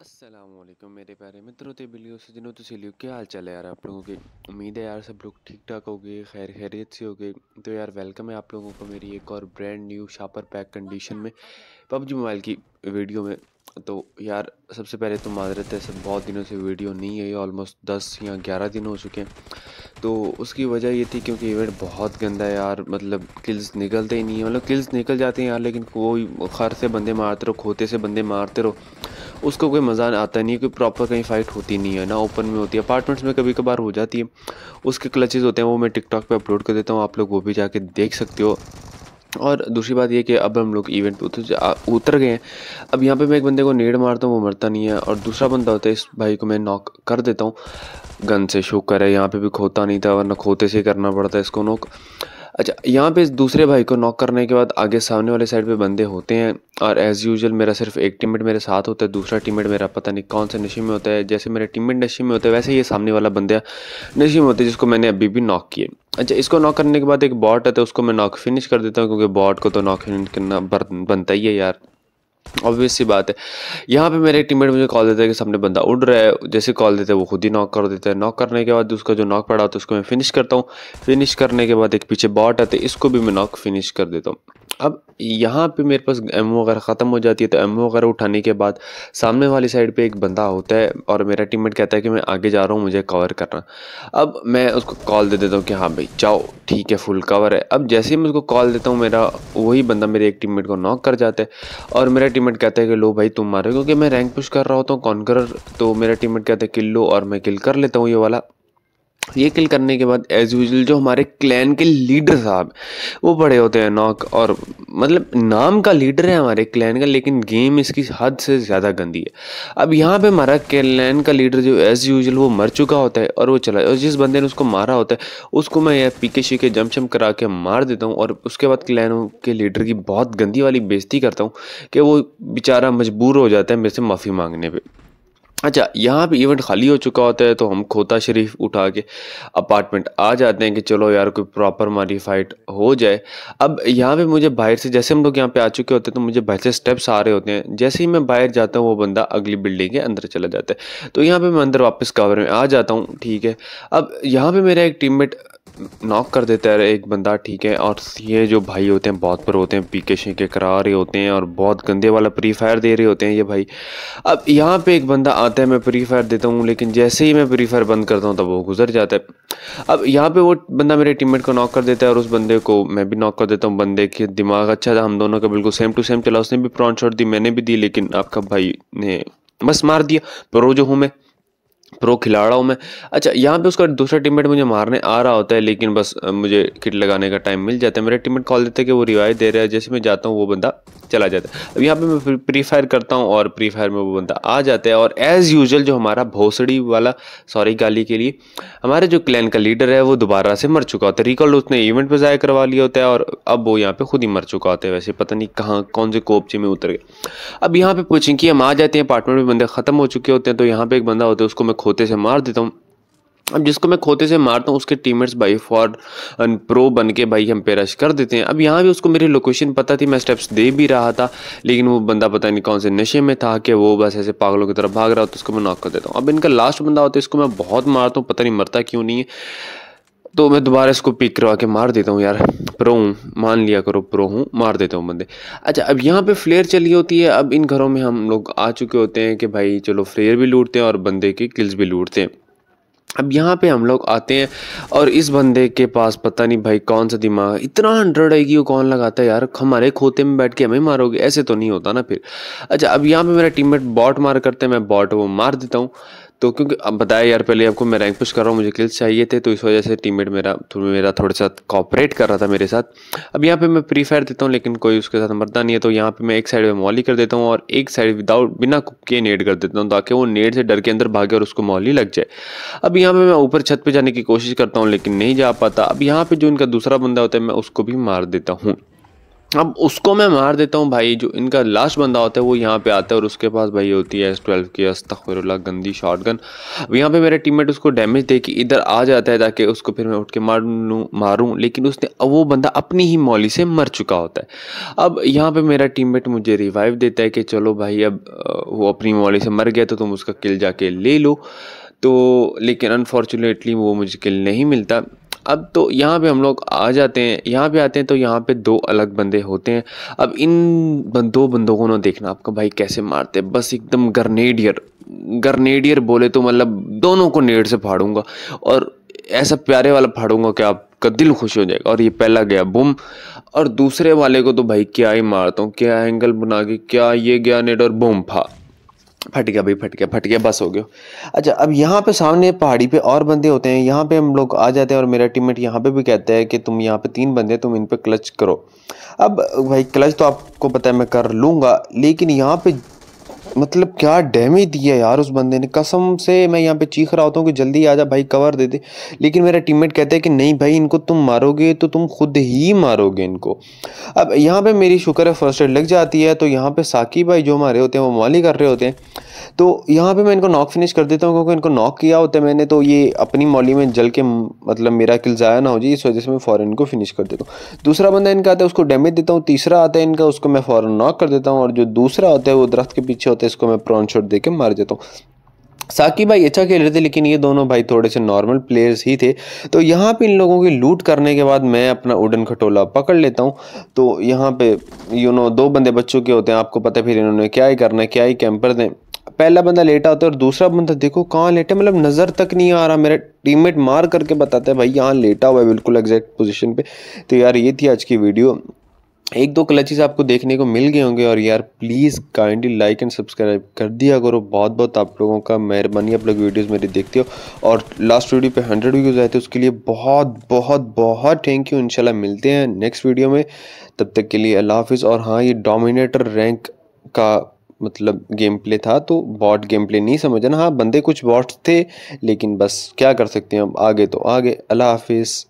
असलम मेरे प्यारे मित्रों ते बिलियो से दिनों तो क्या हाल चाल है यार आप लोगों की उम्मीद है यार सब लोग ठीक ठाक हो गए खैर खैरियत से हो गए तो यार वेलकम है आप लोगों को मेरी एक और brand new shopper pack condition में पबजी मोबाइल की वीडियो में तो यार सबसे पहले तो माजरत है सब बहुत दिनों से वीडियो नहीं आई ऑलमोस्ट दस या ग्यारह दिन हो चुके हैं तो उसकी वजह ये थी क्योंकि इवेंट बहुत गंदा है यार मतलब किल्स निकलते ही नहीं है मतलब किल्स निकल जाते हैं यार लेकिन कोई खर से बंदे मारते रहो खोते से बंदे मारते रहो उसको कोई मज़ा आता नहीं है कोई प्रॉपर कहीं फ़ाइट होती नहीं है ना ओपन में होती है अपार्टमेंट्स में कभी कभार हो जाती है उसके क्लचेज़ होते हैं वो मैं टिकटॉक पर अपलोड कर देता हूँ आप लोग वो भी जाके देख सकते हो और दूसरी बात ये कि अब हम लोग इवेंट उतर उतर गए हैं अब यहाँ पे मैं एक बंदे को नेड़ मारता हूँ वो मरता नहीं है और दूसरा बंदा होता है इस भाई को मैं नॉक कर देता हूँ गन से शुक्र है यहाँ पे भी खोता नहीं था वरना खोते से ही करना पड़ता है इसको नोक अच्छा यहाँ पे दूसरे भाई को नॉक करने के बाद आगे सामने वाले साइड पे बंदे होते हैं और एज़ यूजल मेरा सिर्फ एक टीममेट मेरे साथ होता है दूसरा टीममेट मेरा पता नहीं कौन से नशे में होता है जैसे मेरे टीममेट नशे में होते हैं वैसे ये सामने वाला बंदा नशे में होता है जिसको मैंने अभी भी नॉक किए अच्छा इसको नॉक करने के बाद एक बॉट आता है तो उसको मैं नॉक फिनिश कर देता हूँ क्योंकि बॉट को तो नॉक फिनिश करना बनता ही है यार ऑब्वियस सी बात है यहाँ पे मेरे एक टीममेट मुझे कॉल देता है कि सामने बंदा उड़ रहा है जैसे कॉल देते हैं वो खुद ही नॉक कर देता है नॉक करने के बाद उसका जो नॉक पड़ा होता तो है उसको मैं फिनिश करता हूँ फिनिश करने के बाद एक पीछे बॉट आते इसको भी मैं नॉक फिनिश कर देता हूँ अब यहाँ पे मेरे पास एम वगैरह ख़त्म हो जाती है तो एम वगैरह उठाने के बाद सामने वाली साइड पे एक बंदा होता है और मेरा टीममेट कहता है कि मैं आगे जा रहा हूँ मुझे कवर करना अब मैं उसको कॉल दे देता हूँ कि हाँ भाई जाओ ठीक है फुल कवर है अब जैसे ही मैं उसको कॉल देता हूँ मेरा वही बंदा मेरे एक टीम को नॉक कर जाता है और मेरा टीममेट कहता है कि लो भाई तुम मारो क्योंकि मैं रैंक पुश कर रहा होता हूँ कॉन्करर तो मेरा टीममेट कहता है किल लो और मैं किल कर लेता हूँ ये वाला ये किल करने के बाद एज यूजल जो हमारे क्लैन के लीडर साहब वो बड़े होते हैं नॉक और मतलब नाम का लीडर है हमारे क्लैन का लेकिन गेम इसकी हद से ज़्यादा गंदी है अब यहाँ पे हमारा क्लैन का लीडर जो एज यूजल वो मर चुका होता है और वो चला और जिस बंदे ने उसको मारा होता है उसको मैं यह पीके शीके जम शम करा के मार देता हूँ और उसके बाद क्लैन के लीडर की बहुत गंदी वाली बेजती करता हूँ कि वो बेचारा मजबूर हो जाता है मेरे से माफ़ी मांगने पर अच्छा यहाँ पे इवेंट खाली हो चुका होता है तो हम खोता शरीफ उठा के अपार्टमेंट आ जाते हैं कि चलो यार कोई प्रॉपर हमारी फाइट हो जाए अब यहाँ पे मुझे बाहर से जैसे हम लोग यहाँ पे आ चुके होते हैं तो मुझे बाहर से स्टेप्स आ रहे होते हैं जैसे ही मैं बाहर जाता हूँ वो बंदा अगली बिल्डिंग के अंदर चला जाता है तो यहाँ पर मैं अंदर वापस कवर में आ जाता हूँ ठीक है अब यहाँ पर मेरा एक टीम नॉक कर देता है एक बंदा ठीक है और ये जो भाई होते हैं बहुत पर होते हैं पीके शीके करा रहे होते हैं और बहुत गंदे वाला प्री फायर दे रहे होते हैं ये भाई अब यहाँ पे एक बंदा आता कहते हैं मैं प्री फायर देता हूँ लेकिन जैसे ही मैं प्री फायर बंद करता हूँ तब वो गुजर जाता है अब यहाँ पे वो बंदा मेरे टीममेट को नॉक कर देता है और उस बंदे को मैं भी नॉक कर देता हूँ बंदे की दिमाग अच्छा था हम दोनों का बिल्कुल सेम टू सेम चला उसने भी प्रॉन शॉट दी मैंने भी दी लेकिन आपका भाई ने बस मार दिया प्रो जो हूँ मैं प्रो खिलाड़ा हूँ मैं अच्छा यहाँ पे उसका दूसरा टीममेट मुझे मारने आ रहा होता है लेकिन बस मुझे किट लगाने का टाइम मिल जाता है मेरा टीममेट कॉल देता है कि वो रिवाइव दे रहा है जैसे मैं जाता हूँ वो बंदा चला जाता है अब यहाँ पे मैं प्री फायर करता हूँ और प्री फायर में वो बंदा आ जाता है और एज़ यूजल जो हमारा भोसड़ी वाला सॉरी गाली के लिए हमारे जो क्लैन का लीडर है वो दोबारा से मर चुका होता है रिकॉल उसने इवेंट पर ज़ाया करवा लिया होता है और अब वो यहाँ पर ख़ुद ही मर चुका होता है वैसे पता नहीं कहाँ कौन से कोपचे में उतर गए अब यहाँ पर पूछें कि हम आ जाते हैं अपार्टमेंट में बंदे ख़त्म हो चुके होते हैं तो यहाँ पर एक बंदा होता है उसको मैं खोते से मार देता हूँ अब जिसको मैं खोते से मारता हूँ उसके टीमेट्स भाई फॉर प्रो बन के भाई हम पे रश कर देते हैं अब यहाँ भी उसको मेरी लोकेशन पता थी मैं स्टेप्स दे भी रहा था लेकिन वो बंदा पता नहीं कौन से नशे में था कि वो बस ऐसे पागलों की तरफ भाग रहा हो तो उसको मैं नॉक कर देता हूँ अब इनका लास्ट बंदा होता है इसको मैं बहुत मारता हूँ पता नहीं मरता क्यों नहीं है तो मैं दोबारा इसको पिक करवा के मार देता हूँ यार प्रो हूँ मान लिया करो प्रो हूँ मार देता हूँ बंदे अच्छा अब यहाँ पे फ्लेयर चली होती है अब इन घरों में हम लोग आ चुके होते हैं कि भाई चलो फ्लेयर भी लूटते हैं और बंदे के किल्स भी लूटते हैं अब यहाँ पे हम लोग आते हैं और इस बंदे के पास पता नहीं भाई कौन सा दिमाग इतना हंड्रेड आई क्यू कौन लगाता है यार हमारे खोते में बैठ के हमें मारोगे ऐसे तो नहीं होता ना फिर अच्छा अब यहाँ पे मेरा टीममेट बॉट मार करते हैं मैं बॉट वो मार देता हूँ तो क्योंकि अब बताया यार पहले आपको मैं रैंक पुश कर रहा हूँ मुझे किल्स चाहिए थे तो इस वजह से टीममेट मेरा मेरा थोड़ा सा कॉपरेट कर रहा था मेरे साथ अब यहाँ पे मैं प्री फायर देता हूँ लेकिन कोई उसके साथ मरता नहीं है तो यहाँ पे मैं एक साइड में मौली कर देता हूँ और एक साइड विदाउट बिना कुक के नेट कर देता हूँ ताकि वो नेट से डर के अंदर भागे और उसको मौली लग जाए अब यहाँ पर मैं ऊपर छत पर जाने की कोशिश करता हूँ लेकिन नहीं जा पाता अब यहाँ पर जो इनका दूसरा बंदा होता है मैं उसको भी मार देता हूँ अब उसको मैं मार देता हूँ भाई जो इनका लास्ट बंदा होता है वो यहाँ पे आता है और उसके पास भाई होती है एस ट्वेल्व की अस्तफरल्ला गंदी शॉट गन अब यहाँ पर मेरा टीममेट उसको डैमेज दे के इधर आ जाता है ताकि उसको फिर मैं उठ के मार लूँ मारूँ लेकिन उसने वो बंदा अपनी ही मौली से मर चुका होता है अब यहाँ पर मेरा टीम मुझे रिवाइव देता है कि चलो भाई अब वो अपनी मौली से मर गया तो तुम उसका किल जाके ले लो तो लेकिन अनफॉर्चुनेटली वो मुझे किल नहीं मिलता अब तो यहाँ पे हम लोग आ जाते हैं यहाँ पे आते हैं तो यहाँ पे दो अलग बंदे होते हैं अब इन दो बंदों को ना देखना आपका भाई कैसे मारते हैं बस एकदम गर्नेडियर गर्नेडियर बोले तो मतलब दोनों को नेड से फाड़ूंगा और ऐसा प्यारे वाला फाड़ूंगा कि आपका दिल खुश हो जाएगा और ये पहला गया बुम और दूसरे वाले को तो भाई क्या ही मारता हूँ क्या एंगल बना के क्या ये गया नेट और बुम फा फट गया भाई फट गया फट गया बस हो गया अच्छा अब यहाँ पे सामने पहाड़ी पे और बंदे होते हैं यहाँ पे हम लोग आ जाते हैं और मेरा टीममेट यहाँ पे भी कहता है कि तुम यहाँ पे तीन बंदे तुम इन पे क्लच करो अब भाई क्लच तो आपको पता है मैं कर लूँगा लेकिन यहाँ पे मतलब क्या डैमेज दिया यार उस बंदे ने कसम से मैं यहाँ पे चीख रहा होता हूँ कि जल्दी आ जा भाई कवर दे दे लेकिन मेरा टीममेट कहता है कि नहीं भाई इनको तुम मारोगे तो तुम खुद ही मारोगे इनको अब यहाँ पे मेरी शुक्र है फर्स्ट एड लग जाती है तो यहाँ पे साकी भाई जो मारे होते हैं वो मौली कर रहे होते हैं तो यहाँ पे मैं इनको नॉक फिनिश कर देता हूँ क्योंकि इनको नॉक किया होता है मैंने तो ये अपनी मॉली में जल के मतलब मेरा किल ज़ाया ना हो जाए इस वजह से मैं फ़ौर इनको फिनिश कर देता हूँ दूसरा बंदा इनका आता है उसको डैमेज देता हूँ तीसरा आता है इनका उसको मैं फ़ौर नॉक कर देता हूँ और जो दूसरा होता है वो दरख्त के पीछे होता है इसको मैं प्रॉन शॉट दे के मार देता हूँ साकी भाई अच्छा खेल रहे थे लेकिन ये दोनों भाई थोड़े से नॉर्मल प्लेयर्स ही थे तो यहाँ पे इन लोगों की लूट करने के बाद मैं अपना उडन खटोला पकड़ लेता हूँ तो यहाँ पे यू नो दो बंदे बच्चों के होते हैं आपको पता है फिर इन्होंने क्या ही करना है क्या ही कैंपर दें पहला बंदा लेटा होता है और दूसरा बंदा देखो कहाँ लेटे मतलब नज़र तक नहीं आ रहा मेरा टीममेट मार करके बताता है भाई यहाँ लेटा हुआ है बिल्कुल एग्जैक्ट पोजीशन पे तो यार ये थी आज की वीडियो एक दो क्लचेस आपको देखने को मिल गए होंगे और यार please kindly like and subscribe कर दिया करो बहुत बहुत आप लोगों का मेहरबानी आप लोग वीडियोस मेरी देखते हो और लास्ट वीडियो पे हंड्रेड व्यूज़ आए थे उसके लिए बहुत बहुत बहुत थैंक यू इनशाला मिलते हैं नेक्स्ट वीडियो में तब तक के लिए अल्लाह हाफिज़ और हाँ ये डोमिनेटर रैंक का मतलब गेम प्ले था तो बॉट गेम प्ले नहीं समझना हाँ बंदे कुछ बॉट्स थे लेकिन बस क्या कर सकते हैं अब आगे तो आगे अल्लाह हाफिज़